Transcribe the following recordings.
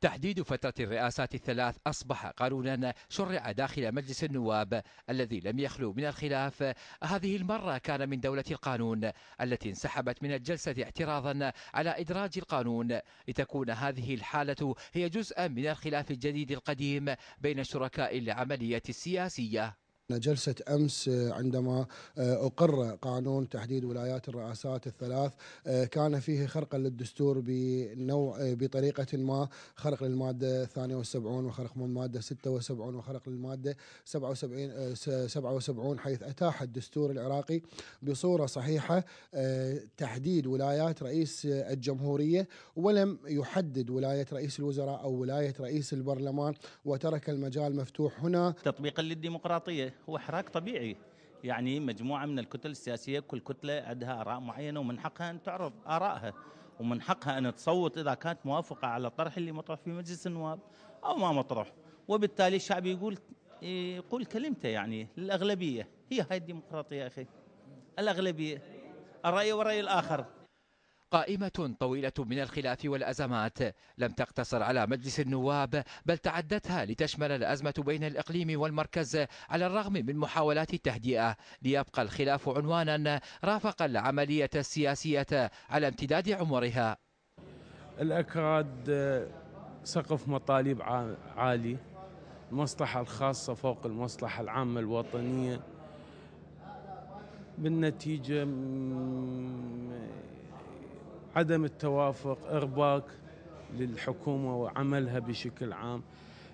تحديد فترة الرئاسات الثلاث أصبح قانونا شرع داخل مجلس النواب الذي لم يخلو من الخلاف هذه المرة كان من دولة القانون التي انسحبت من الجلسة اعتراضا على إدراج القانون لتكون هذه الحالة هي جزءا من الخلاف الجديد القديم بين الشركاء العملية السياسية جلسة أمس آه، عندما آه، أقر قانون تحديد ولايات الرئاسات الثلاث آه، كان فيه خرقا للدستور بنوع بطريقة ما خرق للمادة 72 وخرق من المادة 76 وخرق للمادة 77 77 حيث أتاح الدستور العراقي بصورة صحيحة تحديد ولايات رئيس الجمهورية ولم يحدد ولاية رئيس الوزراء أو ولاية رئيس البرلمان وترك المجال مفتوح هنا تطبيقا للديمقراطية هو حراك طبيعي يعني مجموعة من الكتل السياسية كل كتلة عندها آراء معينة ومن حقها أن تعرض آرائها ومن حقها أن تصوت إذا كانت موافقة على الطرح اللي مطروح في مجلس النواب أو ما مطروح وبالتالي الشعب يقول يقول كلمته يعني للأغلبية هي هاي الديمقراطية أخي الأغلبية الرأي ورأي الآخر قائمة طويلة من الخلاف والأزمات لم تقتصر على مجلس النواب بل تعدتها لتشمل الأزمة بين الإقليم والمركز على الرغم من محاولات التهدئة ليبقى الخلاف عنوانا رافق العملية السياسية على امتداد عمرها الأكراد سقف مطالب عالي المصلحة الخاصة فوق المصلحة العامة الوطنية بالنتيجة عدم التوافق ارباك للحكومه وعملها بشكل عام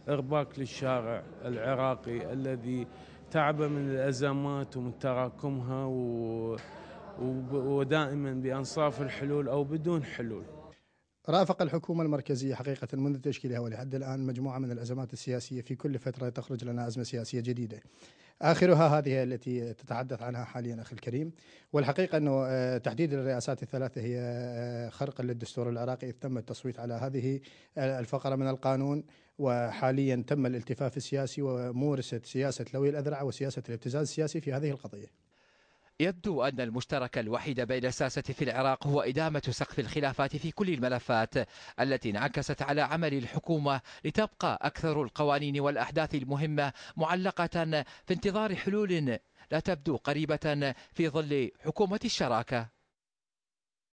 ارباك للشارع العراقي الذي تعب من الازمات ومن تراكمها و... ودائما بانصاف الحلول او بدون حلول رافق الحكومة المركزية حقيقة منذ تشكيلها ولحد الآن مجموعة من الأزمات السياسية في كل فترة تخرج لنا أزمة سياسية جديدة آخرها هذه التي تتحدث عنها حاليا أخي الكريم والحقيقة أنه آه، تحديد الرئاسات الثلاثة هي آه، خرق للدستور العراقي إذ تم التصويت على هذه الفقرة من القانون وحاليا تم الالتفاف السياسي ومورسة سياسة لوي الأذرع وسياسة الابتزاز السياسي في هذه القضية يبدو أن المشترك الوحيد بين الساسة في العراق هو إدامة سقف الخلافات في كل الملفات التي انعكست على عمل الحكومة لتبقى أكثر القوانين والأحداث المهمة معلقة في انتظار حلول لا تبدو قريبة في ظل حكومة الشراكة